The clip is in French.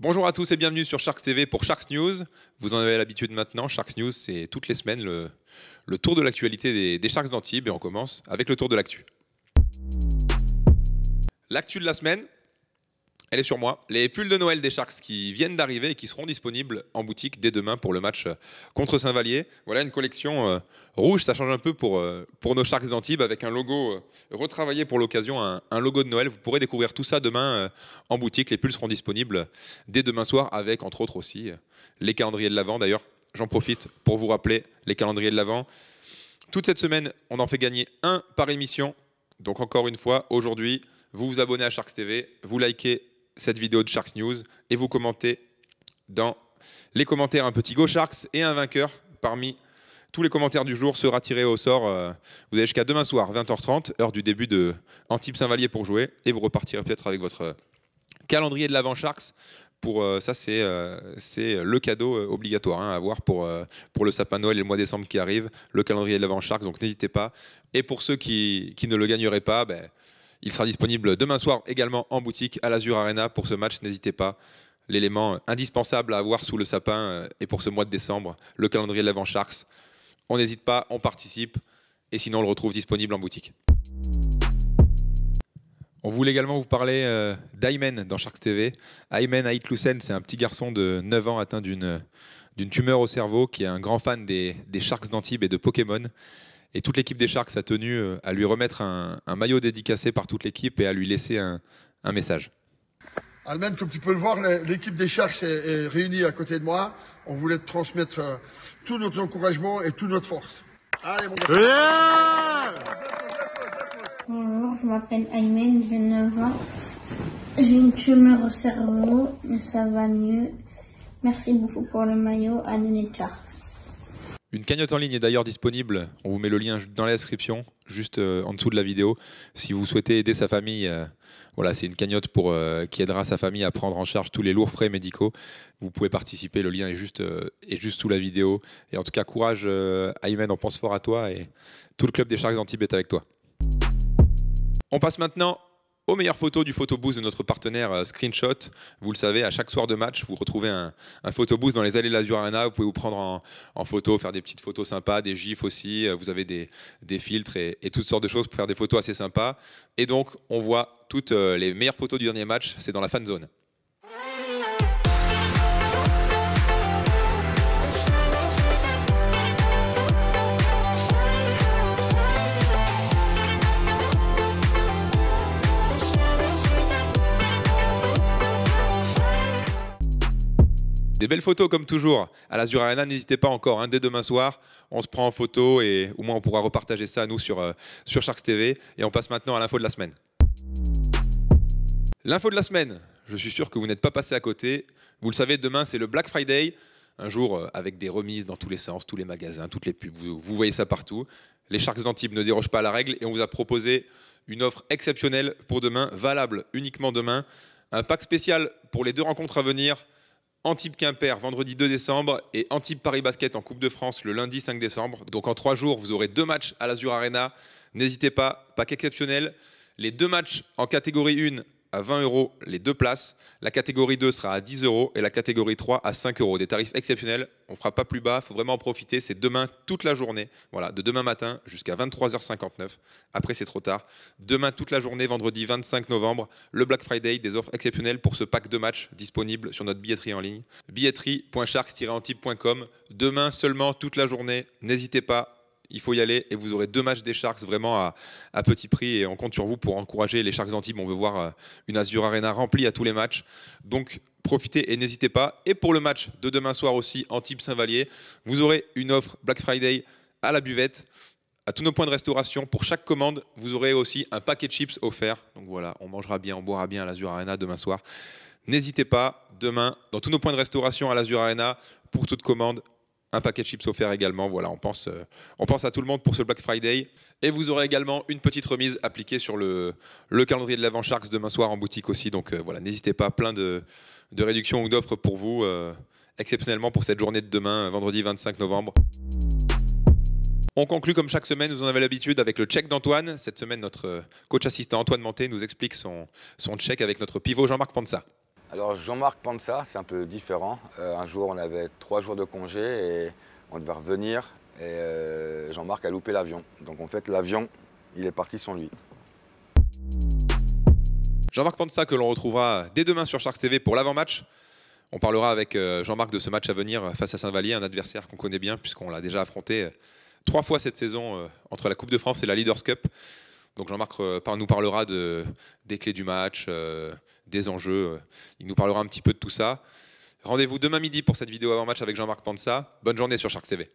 Bonjour à tous et bienvenue sur Sharks TV pour Sharks News. Vous en avez l'habitude maintenant, Sharks News, c'est toutes les semaines le, tour de l'actualité des, des, Sharks d'Antibes et on commence avec le tour de l'actu. L'actu de la semaine, elle est sur moi. Les pulls de Noël des Sharks qui viennent d'arriver et qui seront disponibles en boutique dès demain pour le match euh, contre Saint-Vallier. Voilà une collection euh, rouge, ça change un peu pour, euh, pour nos Sharks d'Antibes avec un logo retravaillé pour l'occasion, un, logo de Noël. Vous pourrez découvrir tout ça demain en boutique. Les pulls seront disponibles dès demain soir avec entre autres aussi les calendriers de l'Avent. D'ailleurs, j'en profite pour vous rappeler les calendriers de l'Avent. Toute cette semaine, on en fait gagner un par émission. Donc encore une fois, aujourd'hui, vous vous abonnez à Sharks TV, vous likez cette vidéo de Sharks News et vous commentez dans les commentaires un petit Go Sharks et un vainqueur parmi tous les commentaires du jour sera tiré au sort. Euh, vous avez jusqu'à demain soir, 20h30, heure du début de Antibes Saint-Vallier pour jouer. Et vous repartirez peut-être avec votre euh, calendrier de l'avant Sharks. Pour euh, ça, c'est le cadeau obligatoire hein, à avoir pour, pour le sapin Noël et le mois de décembre qui arrive, le calendrier de l'avant Sharks. Donc n'hésitez pas. Et pour ceux qui, qui, ne le gagneraient pas, ben, il sera disponible demain soir également en boutique à l'Azur Arena pour ce match. N'hésitez pas. L'élément indispensable à avoir sous le sapin et euh, pour ce mois de décembre, le calendrier de l'avant Sharks. On n'hésite pas, on participe et sinon on le retrouve disponible en boutique. On voulait également vous parler euh, d'Aïmen dans Sharks TV. Aymen Aitlusen, c'est un petit garçon de 9 ans atteint d'une tumeur au cerveau qui est un grand fan des, des Sharks d'Antibes et de Pokémon et toute l'équipe des Sharks a tenu euh, à lui remettre un, maillot dédicacé par toute l'équipe et à lui laisser un, message. Almen, comme tu peux le voir, l'équipe des Sharks est, réunie à côté de moi. On voulait te transmettre euh, tout notre encouragement et toute notre force. Allez, mon gars. Bonjour, je m'appelle Aymen, j'ai 9 ans. J'ai une tumeur au cerveau, mais ça va mieux. Merci beaucoup pour le maillot à donner une cagnotte en ligne est d'ailleurs disponible. On vous met le lien dans la description, juste euh, en dessous de la vidéo. Si vous souhaitez aider sa famille, euh, voilà, c'est une cagnotte euh, qui aidera sa famille à prendre en charge tous les lourds frais médicaux. Vous pouvez participer. Le lien est juste, juste sous la vidéo. Et en tout cas, courage, Aymen. On pense fort à toi et tout le club des Sharks en Tibet avec toi. On passe maintenant aux meilleures photos du photobooth de notre partenaire euh, Screenshot. Vous le savez, à chaque soir de match, vous retrouvez un, un photobooth dans les allées de l'Azur Arena. Vous pouvez vous prendre en, photo, faire des petites photos sympas, des gifs aussi. Euh, vous avez des, filtres et, et, toutes sortes de choses pour faire des photos assez sympas. Et donc, on voit toutes euh, les meilleures photos du dernier match. C'est dans la fan zone. Des belles photos comme toujours à l'Azur Arena. N'hésitez pas encore, un hein, dès demain soir, on se prend en photo et au moins on pourra repartager ça à nous sur, euh, sur Sharks TV. Et on passe maintenant à l'info de la semaine. L'info de la semaine, je suis sûr que vous n'êtes pas passé à côté. Vous le savez, demain c'est le Black Friday, un jour euh, avec des remises dans tous les sens, tous les magasins, toutes les pubs, vous, voyez ça partout. Les Sharks d'Antibes ne dérogent pas à la règle et on vous a proposé une offre exceptionnelle pour demain, valable uniquement demain. Un pack spécial pour les deux rencontres à venir Antibes Quimper vendredi 2 décembre et Antibes Paris Basket en Coupe de France le lundi 5 décembre. Donc en trois jours, vous aurez deux matchs à l'Azur Arena. N'hésitez pas, pack exceptionnel. Les deux matchs en catégorie 1 à 20 euros les deux places. La catégorie 2 sera à 10 euros et la catégorie 3 à 5 euros. Des tarifs exceptionnels. On ne fera pas plus bas. Il faut vraiment en profiter. C'est demain toute la journée. Voilà, de demain matin jusqu'à 23h59. Après, c'est trop tard. Demain toute la journée, vendredi 25 novembre, le Black Friday, des offres exceptionnelles pour ce pack de matchs disponible sur notre billetterie en ligne. billetterie.sharks-antip.com. Demain seulement toute la journée. N'hésitez pas il faut y aller et vous aurez deux matchs des Sharks vraiment à, petit prix et on compte sur vous pour encourager les Sharks Antibes. On veut voir euh, une Azure Arena remplie à tous les matchs. Donc profitez et n'hésitez pas. Et pour le match de demain soir aussi, Antibes-Saint-Vallier, vous aurez une offre Black Friday à la buvette à tous nos points de restauration. Pour chaque commande, vous aurez aussi un paquet de chips offert. Donc voilà, on mangera bien, on boira bien à l'Azur Arena demain soir. N'hésitez pas, demain, dans tous nos points de restauration à l'Azur Arena, pour toute commande, un paquet de chips offert également. Voilà, on pense, euh, on pense à tout le monde pour ce Black Friday. Et vous aurez également une petite remise appliquée sur le, calendrier de l'Avent Sharks demain soir en boutique aussi. Donc euh, voilà, n'hésitez pas, plein de, réductions ou d'offres pour vous, euh, exceptionnellement pour cette journée de demain, vendredi 25 novembre. On conclut comme chaque semaine, vous en avez l'habitude, avec le check d'Antoine. Cette semaine, notre coach assistant Antoine Manté nous explique son, son check avec notre pivot Jean-Marc Panza. Alors Jean-Marc Panza, c'est un peu différent. Euh, un jour, on avait trois jours de congé et on devait revenir. Et euh, Jean-Marc a loupé l'avion. Donc en fait, l'avion, il est parti sans lui. Jean-Marc Panza que l'on retrouvera dès demain sur Sharks TV pour l'avant-match. On parlera avec euh, Jean-Marc de ce match à venir face à Saint-Vallier, un adversaire qu'on connaît bien puisqu'on l'a déjà affronté trois fois cette saison entre la Coupe de France et la Leaders Cup. Donc Jean-Marc nous parlera des clés du match, des enjeux. Euh, il nous parlera un petit peu de tout ça. Rendez-vous demain midi pour cette vidéo avant match avec Jean-Marc Pansa. Bonne journée sur Shark TV.